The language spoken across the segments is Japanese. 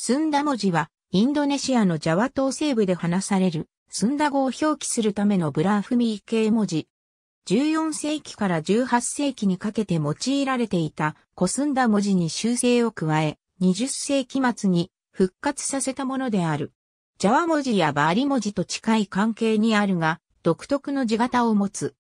スンダ文字は、インドネシアのジャワ島西部で話される、スンダ語を表記するためのブラーフミー系文字。14世紀から18世紀にかけて用いられていたコスンダ文字に修正を加え、20世紀末に復活させたものである。ジャワ文字やバーリ文字と近い関係にあるが、独特の字型を持つ。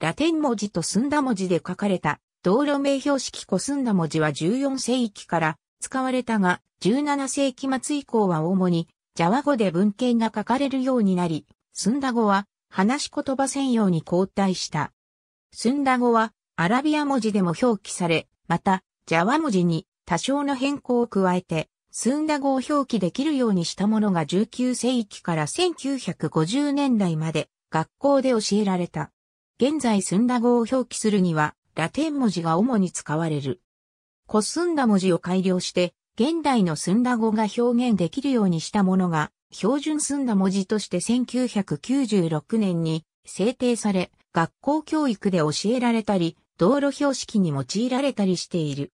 ラテン文字とスンダ文字で書かれた道路名標識コスンダ文字は14世紀から使われたが、17世紀末以降は主に、ジャワ語で文献が書かれるようになり、スンダ語は、話し言葉専用に交代した。スンダ語は、アラビア文字でも表記され、また、ジャワ文字に多少の変更を加えて、スンダ語を表記できるようにしたものが19世紀から1950年代まで学校で教えられた。現在スンダ語を表記するには、ラテン文字が主に使われる。こすんだ文字を改良して、現代のすんだ語が表現できるようにしたものが、標準すんだ文字として1996年に制定され、学校教育で教えられたり、道路標識に用いられたりしている。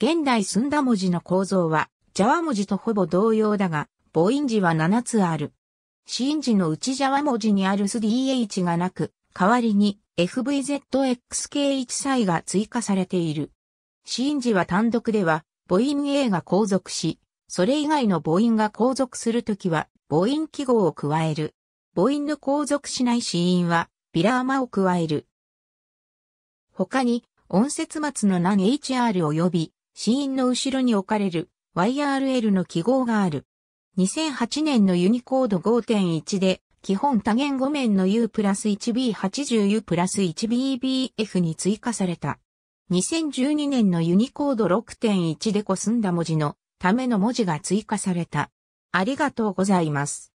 現代すんだ文字の構造は、ジャワ文字とほぼ同様だが、母音字は7つある。子音字のうちジャワ文字にあるス DH がなく、代わりに FVZXK1 歳が追加されている。シンジは単独では、母音 A が後続し、それ以外の母音が後続するときは、母音記号を加える。母音の後続しないーンは、ビラーマを加える。他に、音節末の難 HR 及び、ーンの後ろに置かれる YRL の記号がある。2008年のユニコード5.1で、基本多言語面の U プラス 1B80U プラス 1BBF に追加された。2012年のユニコード6.1でこすんだ文字のための文字が追加された。ありがとうございます。